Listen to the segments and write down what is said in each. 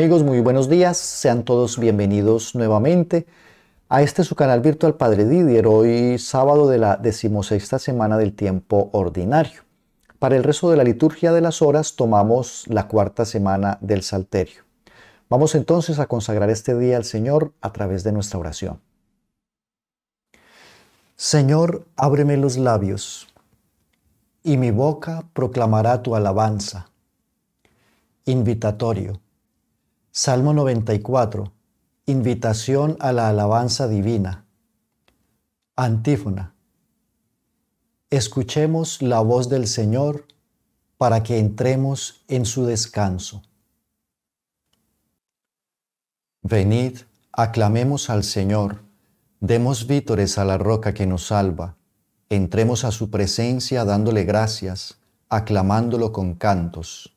Amigos, muy buenos días. Sean todos bienvenidos nuevamente a este su canal virtual Padre Didier, hoy sábado de la decimosexta semana del tiempo ordinario. Para el resto de la liturgia de las horas tomamos la cuarta semana del Salterio. Vamos entonces a consagrar este día al Señor a través de nuestra oración. Señor, ábreme los labios, y mi boca proclamará tu alabanza. Invitatorio Salmo 94. Invitación a la alabanza divina. Antífona. Escuchemos la voz del Señor para que entremos en su descanso. Venid, aclamemos al Señor, demos vítores a la roca que nos salva, entremos a su presencia dándole gracias, aclamándolo con cantos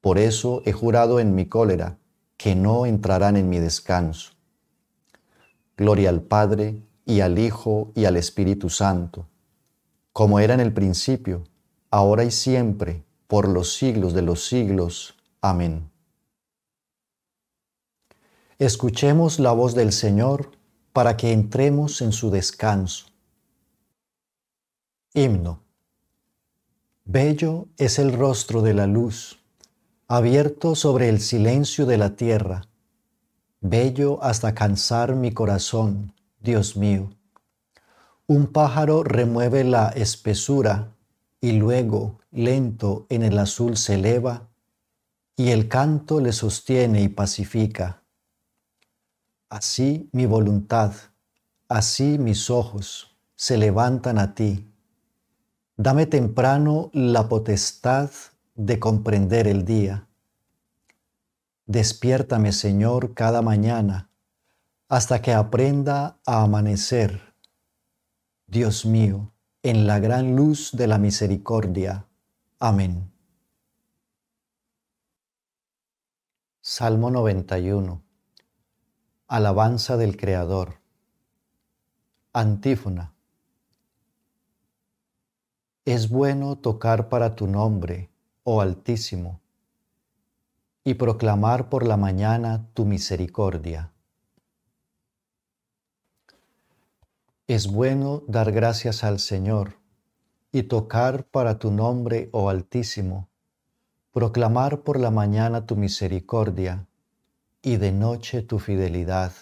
por eso he jurado en mi cólera que no entrarán en mi descanso. Gloria al Padre y al Hijo y al Espíritu Santo, como era en el principio, ahora y siempre, por los siglos de los siglos. Amén. Escuchemos la voz del Señor para que entremos en su descanso. Himno. Bello es el rostro de la luz abierto sobre el silencio de la tierra, bello hasta cansar mi corazón, Dios mío. Un pájaro remueve la espesura y luego, lento, en el azul se eleva, y el canto le sostiene y pacifica. Así mi voluntad, así mis ojos se levantan a ti. Dame temprano la potestad de comprender el día. Despiértame, Señor, cada mañana, hasta que aprenda a amanecer. Dios mío, en la gran luz de la misericordia. Amén. Salmo 91. Alabanza del Creador. Antífona. Es bueno tocar para tu nombre Altísimo, y proclamar por la mañana tu misericordia. Es bueno dar gracias al Señor y tocar para tu nombre, oh Altísimo, proclamar por la mañana tu misericordia y de noche tu fidelidad,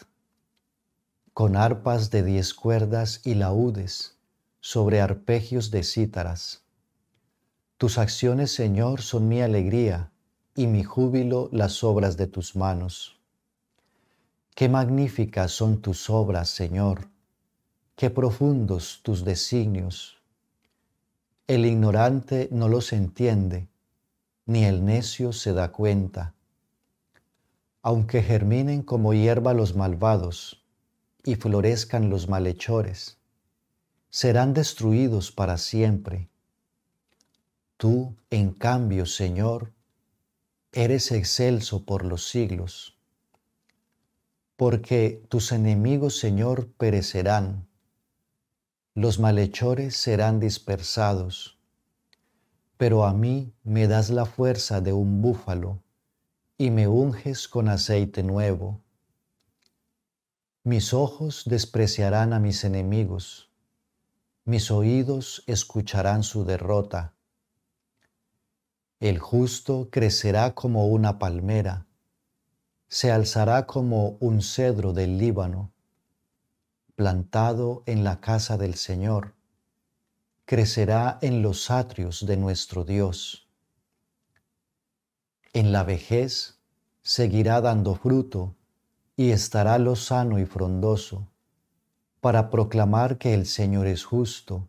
con arpas de diez cuerdas y laúdes sobre arpegios de cítaras tus acciones, Señor, son mi alegría y mi júbilo las obras de tus manos. Qué magníficas son tus obras, Señor. Qué profundos tus designios. El ignorante no los entiende, ni el necio se da cuenta. Aunque germinen como hierba los malvados y florezcan los malhechores, serán destruidos para siempre Tú, en cambio, Señor, eres excelso por los siglos, porque tus enemigos, Señor, perecerán, los malhechores serán dispersados, pero a mí me das la fuerza de un búfalo y me unges con aceite nuevo. Mis ojos despreciarán a mis enemigos, mis oídos escucharán su derrota el justo crecerá como una palmera, se alzará como un cedro del Líbano, plantado en la casa del Señor, crecerá en los atrios de nuestro Dios. En la vejez seguirá dando fruto y estará lozano y frondoso, para proclamar que el Señor es justo,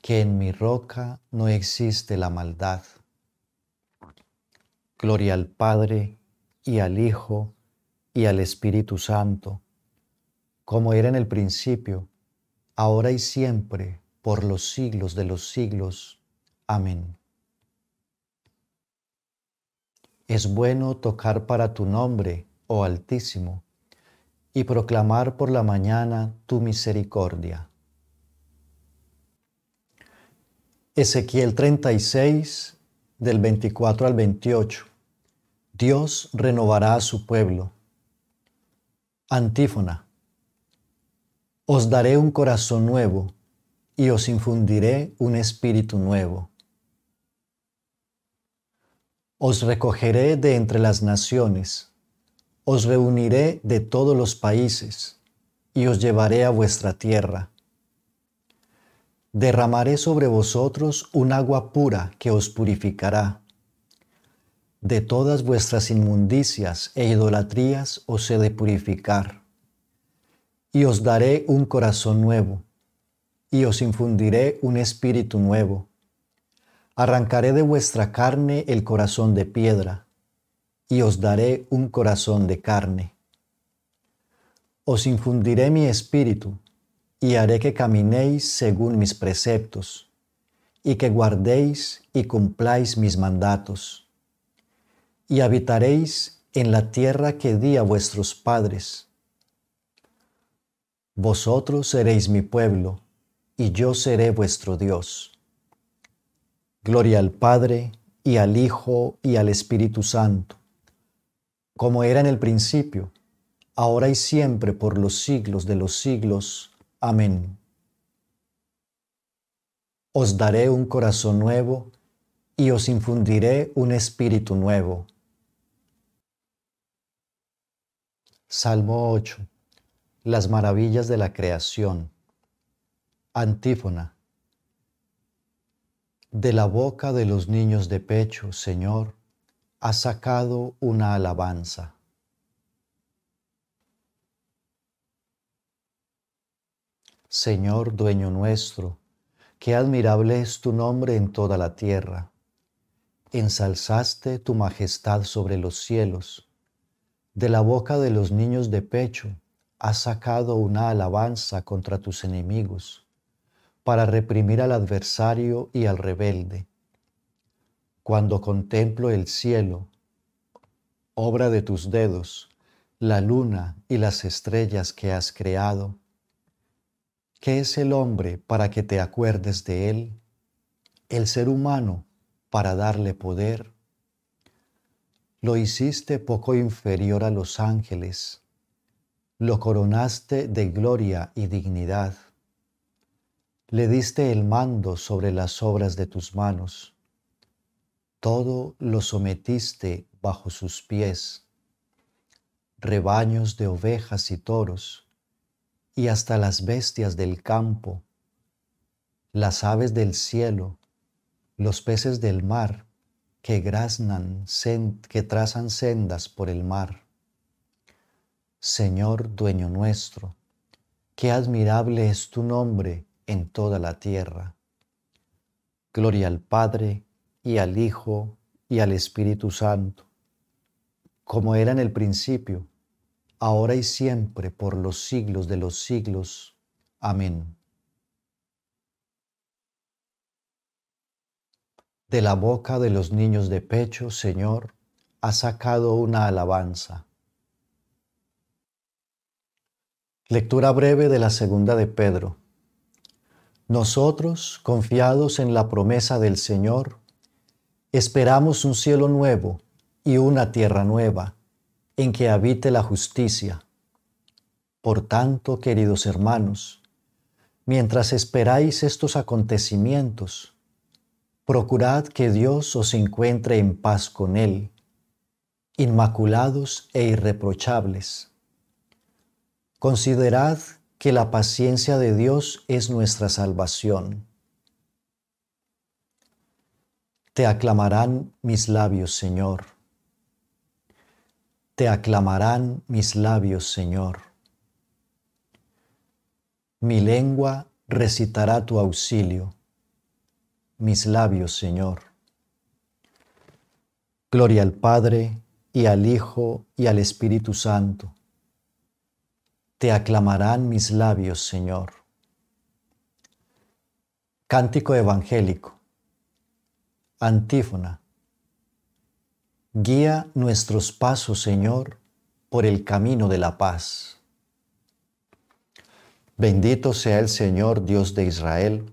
que en mi roca no existe la maldad. Gloria al Padre y al Hijo y al Espíritu Santo, como era en el principio, ahora y siempre, por los siglos de los siglos. Amén. Es bueno tocar para tu nombre, oh Altísimo, y proclamar por la mañana tu misericordia. Ezequiel 36, del 24 al 28. Dios renovará a su pueblo. Antífona. Os daré un corazón nuevo y os infundiré un espíritu nuevo. Os recogeré de entre las naciones, os reuniré de todos los países, y os llevaré a vuestra tierra. Derramaré sobre vosotros un agua pura que os purificará de todas vuestras inmundicias e idolatrías os he de purificar. Y os daré un corazón nuevo, y os infundiré un espíritu nuevo. Arrancaré de vuestra carne el corazón de piedra, y os daré un corazón de carne. Os infundiré mi espíritu, y haré que caminéis según mis preceptos, y que guardéis y cumpláis mis mandatos y habitaréis en la tierra que di a vuestros padres. Vosotros seréis mi pueblo, y yo seré vuestro Dios. Gloria al Padre, y al Hijo, y al Espíritu Santo, como era en el principio, ahora y siempre, por los siglos de los siglos. Amén. Os daré un corazón nuevo, y os infundiré un espíritu nuevo Salmo 8. Las maravillas de la creación. Antífona. De la boca de los niños de pecho, Señor, ha sacado una alabanza. Señor, dueño nuestro, qué admirable es tu nombre en toda la tierra. Ensalzaste tu majestad sobre los cielos de la boca de los niños de pecho has sacado una alabanza contra tus enemigos, para reprimir al adversario y al rebelde. Cuando contemplo el cielo, obra de tus dedos, la luna y las estrellas que has creado, ¿qué es el hombre para que te acuerdes de él? El ser humano para darle poder lo hiciste poco inferior a los ángeles, lo coronaste de gloria y dignidad, le diste el mando sobre las obras de tus manos, todo lo sometiste bajo sus pies, rebaños de ovejas y toros, y hasta las bestias del campo, las aves del cielo, los peces del mar, que, que trazan sendas por el mar. Señor dueño nuestro, qué admirable es tu nombre en toda la tierra. Gloria al Padre y al Hijo y al Espíritu Santo, como era en el principio, ahora y siempre, por los siglos de los siglos. Amén. De la boca de los niños de pecho, Señor, ha sacado una alabanza. Lectura breve de la segunda de Pedro. Nosotros, confiados en la promesa del Señor, esperamos un cielo nuevo y una tierra nueva, en que habite la justicia. Por tanto, queridos hermanos, mientras esperáis estos acontecimientos, procurad que Dios os encuentre en paz con Él, inmaculados e irreprochables. Considerad que la paciencia de Dios es nuestra salvación. Te aclamarán mis labios, Señor. Te aclamarán mis labios, Señor. Mi lengua recitará tu auxilio mis labios, Señor. Gloria al Padre y al Hijo y al Espíritu Santo. Te aclamarán mis labios, Señor. Cántico Evangélico. Antífona. Guía nuestros pasos, Señor, por el camino de la paz. Bendito sea el Señor Dios de Israel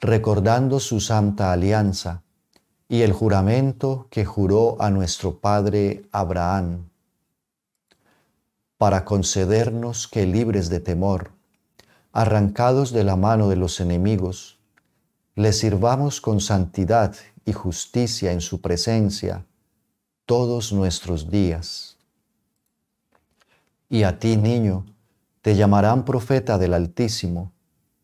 recordando su santa alianza y el juramento que juró a nuestro Padre Abraham, para concedernos que libres de temor, arrancados de la mano de los enemigos, le sirvamos con santidad y justicia en su presencia todos nuestros días. Y a ti, niño, te llamarán profeta del Altísimo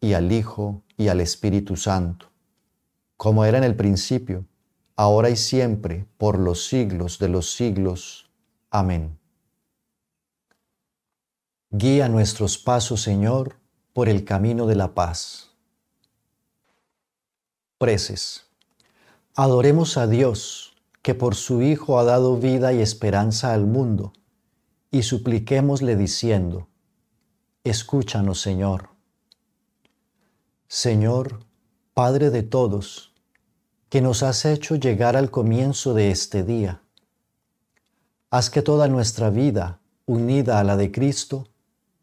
y al Hijo y al Espíritu Santo, como era en el principio, ahora y siempre, por los siglos de los siglos. Amén. Guía nuestros pasos, Señor, por el camino de la paz. Preces. Adoremos a Dios, que por su Hijo ha dado vida y esperanza al mundo, y supliquémosle diciendo, Escúchanos, Señor. Señor, Padre de todos, que nos has hecho llegar al comienzo de este día. Haz que toda nuestra vida, unida a la de Cristo,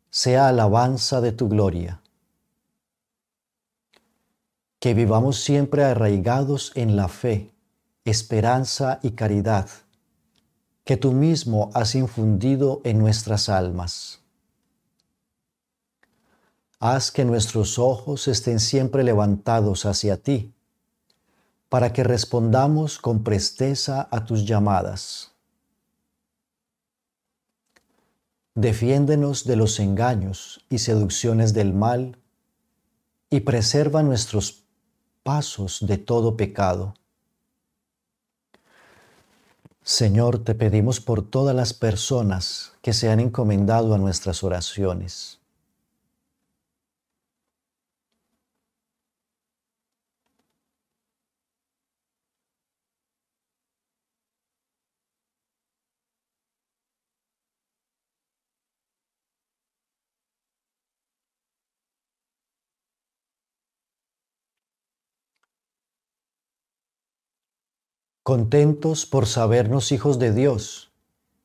sea alabanza de tu gloria. Que vivamos siempre arraigados en la fe, esperanza y caridad, que tú mismo has infundido en nuestras almas haz que nuestros ojos estén siempre levantados hacia ti, para que respondamos con presteza a tus llamadas. Defiéndenos de los engaños y seducciones del mal, y preserva nuestros pasos de todo pecado. Señor, te pedimos por todas las personas que se han encomendado a nuestras oraciones Contentos por sabernos hijos de Dios,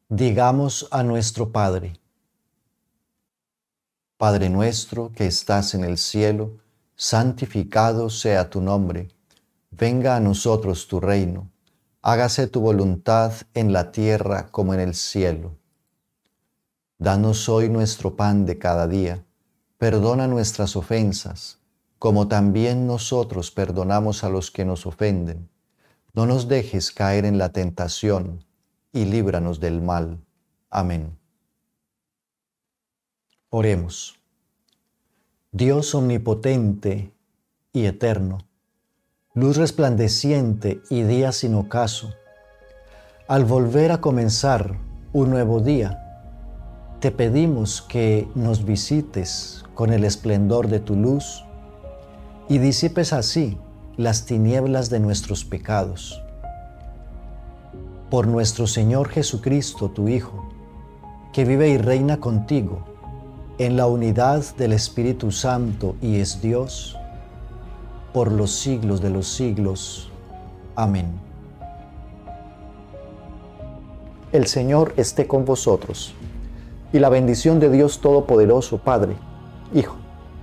digamos a nuestro Padre. Padre nuestro que estás en el cielo, santificado sea tu nombre, venga a nosotros tu reino, hágase tu voluntad en la tierra como en el cielo. Danos hoy nuestro pan de cada día, perdona nuestras ofensas, como también nosotros perdonamos a los que nos ofenden no nos dejes caer en la tentación y líbranos del mal. Amén. Oremos. Dios omnipotente y eterno, luz resplandeciente y día sin ocaso, al volver a comenzar un nuevo día, te pedimos que nos visites con el esplendor de tu luz y disipes así las tinieblas de nuestros pecados. Por nuestro Señor Jesucristo, tu Hijo, que vive y reina contigo, en la unidad del Espíritu Santo y es Dios, por los siglos de los siglos. Amén. El Señor esté con vosotros, y la bendición de Dios Todopoderoso, Padre, Hijo,